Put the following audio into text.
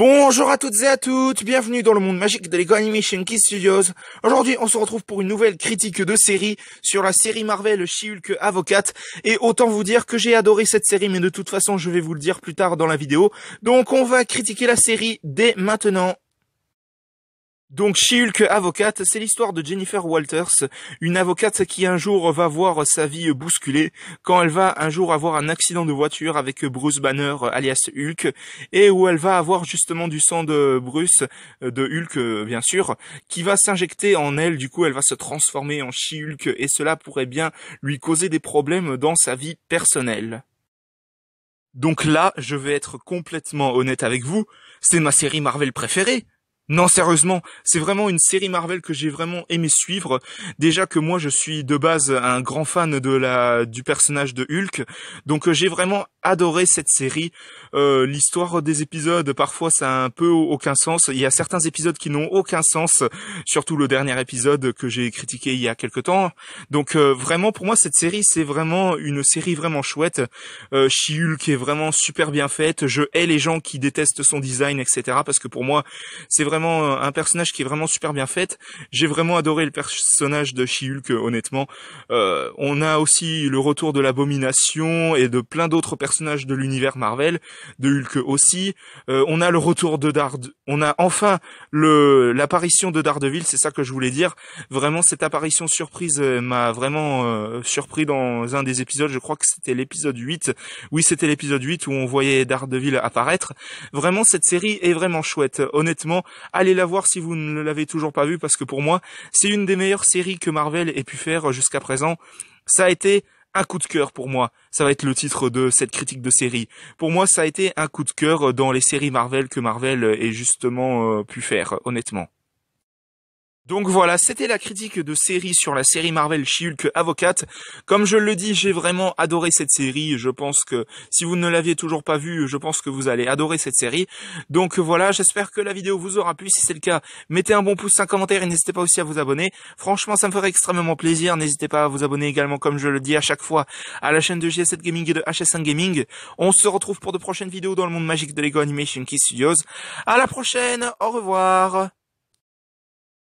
Bonjour à toutes et à toutes, bienvenue dans le monde magique de l'Ego Animation Key Studios. Aujourd'hui, on se retrouve pour une nouvelle critique de série sur la série Marvel Chihulk Avocate. Et autant vous dire que j'ai adoré cette série, mais de toute façon, je vais vous le dire plus tard dans la vidéo. Donc, on va critiquer la série dès maintenant. Donc She-Hulk avocate, c'est l'histoire de Jennifer Walters, une avocate qui un jour va voir sa vie bousculée quand elle va un jour avoir un accident de voiture avec Bruce Banner alias Hulk et où elle va avoir justement du sang de Bruce euh, de Hulk euh, bien sûr qui va s'injecter en elle du coup elle va se transformer en She-Hulk et cela pourrait bien lui causer des problèmes dans sa vie personnelle. Donc là, je vais être complètement honnête avec vous, c'est ma série Marvel préférée. Non, sérieusement, c'est vraiment une série Marvel que j'ai vraiment aimé suivre. Déjà que moi, je suis de base un grand fan de la du personnage de Hulk, donc euh, j'ai vraiment adoré cette série. Euh, l'histoire des épisodes, parfois, ça a un peu aucun sens. Il y a certains épisodes qui n'ont aucun sens, surtout le dernier épisode que j'ai critiqué il y a quelque temps. Donc euh, vraiment, pour moi, cette série, c'est vraiment une série vraiment chouette. Euh, She-Hulk est vraiment super bien faite. Je hais les gens qui détestent son design, etc. Parce que pour moi, c'est vraiment euh, un personnage qui est vraiment super bien fait. J'ai vraiment adoré le personnage de She-Hulk, euh, honnêtement. Euh, on a aussi le retour de l'abomination et de plein d'autres personnages de l'univers Marvel, de Hulk aussi. on a le retour de Dard, on a enfin le l'apparition de Daredevil, c'est ça que je voulais dire. Vraiment, cette apparition surprise m'a vraiment surpris dans un des épisodes. Je crois que c'était l'épisode 8. Oui, c'était l'épisode 8 où on voyait Daredevil apparaître. Vraiment, cette série est vraiment chouette. Honnêtement, Allez la voir si vous ne l'avez toujours pas vue parce que pour moi, c'est une des meilleures séries que Marvel ait pu faire euh, jusqu'à présent. Ça a été un coup de cœur pour moi. Ça va être le titre de cette critique de série. Pour moi, ça a été un coup de cœur euh, dans les séries Marvel que Marvel ait justement euh, pu faire, honnêtement. Donc voilà, c'était la critique de série sur la série Marvel she Avocate. Comme je le dis, j'ai vraiment adoré cette série. Je pense que si vous ne l'aviez toujours pas vue, je pense que vous allez adorer cette série. Donc voilà, j'espère que la vidéo vous aura plu. Si c'est le cas, mettez un bon pouce, un commentaire et n'hésitez pas aussi à vous abonner. Franchement, ça me ferait extrêmement plaisir. N'hésitez pas à vous abonner également, comme je le dis à chaque fois, à la chaîne de GS7 Gaming et de HS1 Gaming. On se retrouve pour de prochaines vidéos dans le monde magique de Lego Animation Key Studios. À la prochaine, au revoir.